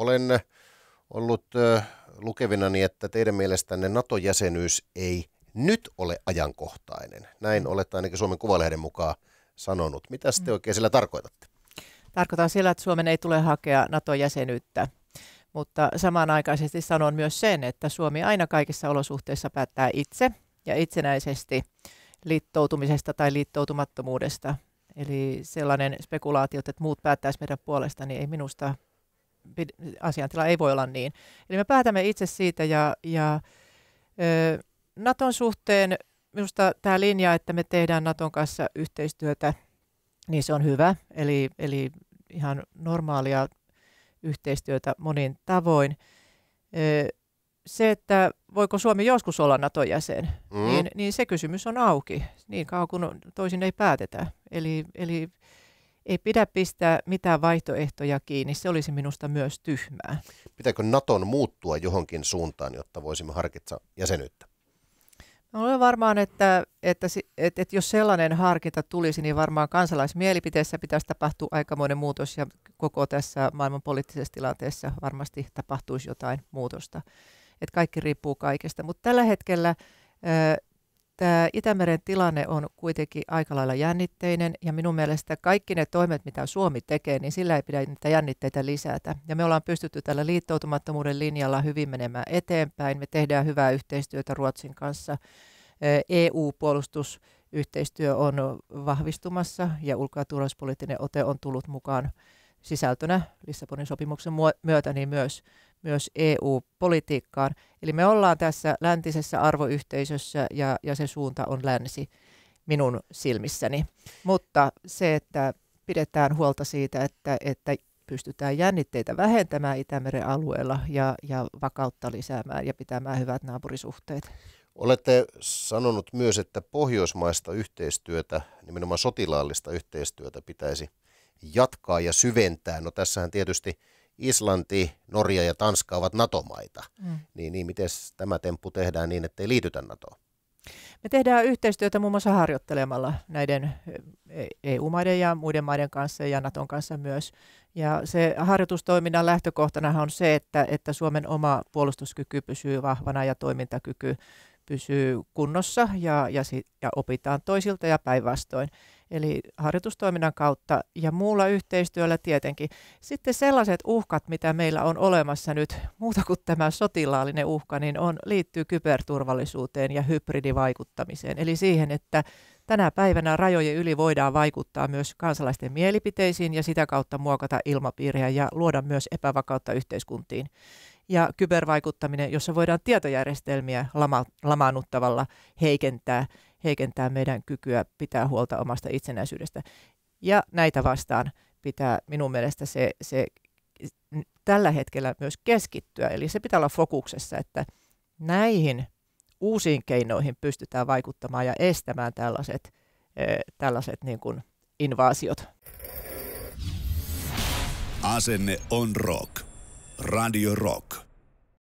olen äh, ollut äh, lukevinani, että teidän mielestänne NATO-jäsenyys ei nyt ole ajankohtainen. Näin mm. olette ainakin Suomen Kuvalehden mukaan sanonut. Mitä te mm. oikein sillä tarkoitatte? Tarkoitan sillä, että Suomen ei tule hakea NATO-jäsenyyttä, mutta samanaikaisesti sanon myös sen, että Suomi aina kaikissa olosuhteissa päättää itse ja itsenäisesti liittoutumisesta tai liittoutumattomuudesta. Eli sellainen spekulaatio, että muut päättäisivät meidän puolesta, niin ei minusta asiantila ei voi olla niin. Eli me päätämme itse siitä ja, ja ö, Naton suhteen minusta tämä linja, että me tehdään Naton kanssa yhteistyötä, niin se on hyvä. Eli, eli ihan normaalia yhteistyötä monin tavoin. Ö, se, että voiko Suomi joskus olla Naton jäsen mm. niin, niin se kysymys on auki niin kauan kuin toisin ei päätetä. Eli, eli ei pidä pistää mitään vaihtoehtoja kiinni. Se olisi minusta myös tyhmää. Pitääkö Naton muuttua johonkin suuntaan, jotta voisimme harkita jäsenyyttä? Mä no, olen varmaan, että, että, että, että jos sellainen harkinta tulisi, niin varmaan kansalaismielipiteessä pitäisi tapahtua aikamoinen muutos ja koko tässä maailman poliittisessa tilanteessa varmasti tapahtuisi jotain muutosta. Että kaikki riippuu kaikesta. Mutta tällä hetkellä Tämä Itämeren tilanne on kuitenkin aika lailla jännitteinen ja minun mielestä kaikki ne toimet, mitä Suomi tekee, niin sillä ei pidä niitä jännitteitä lisätä. Ja me ollaan pystytty tällä liittoutumattomuuden linjalla hyvin menemään eteenpäin. Me tehdään hyvää yhteistyötä Ruotsin kanssa. EU-puolustusyhteistyö on vahvistumassa ja ulko- ja turvallisuuspoliittinen ote on tullut mukaan sisältönä Lissabonin sopimuksen myötä niin myös myös EU-politiikkaan. Eli me ollaan tässä läntisessä arvoyhteisössä ja, ja se suunta on länsi minun silmissäni. Mutta se, että pidetään huolta siitä, että, että pystytään jännitteitä vähentämään Itämeren alueella ja, ja vakautta lisäämään ja pitämään hyvät naapurisuhteet. Olette sanonut myös, että pohjoismaista yhteistyötä, nimenomaan sotilaallista yhteistyötä pitäisi jatkaa ja syventää. No tässähän tietysti Islanti, Norja ja Tanska ovat NATO-maita. Mm. Niin, niin miten tämä temppu tehdään niin, ettei liitytä NATOon? Me tehdään yhteistyötä muun muassa harjoittelemalla näiden EU-maiden eh, eh, e ja muiden maiden kanssa ja Naton kanssa myös. Ja se harjoitustoiminnan lähtökohtana on se, että, että Suomen oma puolustuskyky pysyy vahvana ja toimintakyky pysyy kunnossa ja, ja, ja opitaan toisilta ja päinvastoin eli harjoitustoiminnan kautta ja muulla yhteistyöllä tietenkin. Sitten sellaiset uhkat, mitä meillä on olemassa nyt, muuta kuin tämä sotilaallinen uhka, niin on, liittyy kyberturvallisuuteen ja hybridivaikuttamiseen, eli siihen, että tänä päivänä rajojen yli voidaan vaikuttaa myös kansalaisten mielipiteisiin ja sitä kautta muokata ilmapiiriä ja luoda myös epävakautta yhteiskuntiin. Ja kybervaikuttaminen, jossa voidaan tietojärjestelmiä lama, lamaannuttavalla heikentää heikentää meidän kykyä pitää huolta omasta itsenäisyydestä. Ja näitä vastaan pitää minun mielestä se, se tällä hetkellä myös keskittyä. Eli se pitää olla fokuksessa, että näihin uusiin keinoihin pystytään vaikuttamaan ja estämään tällaiset, e, tällaiset niin kuin invaasiot. Asenne on rock. Radio Rock.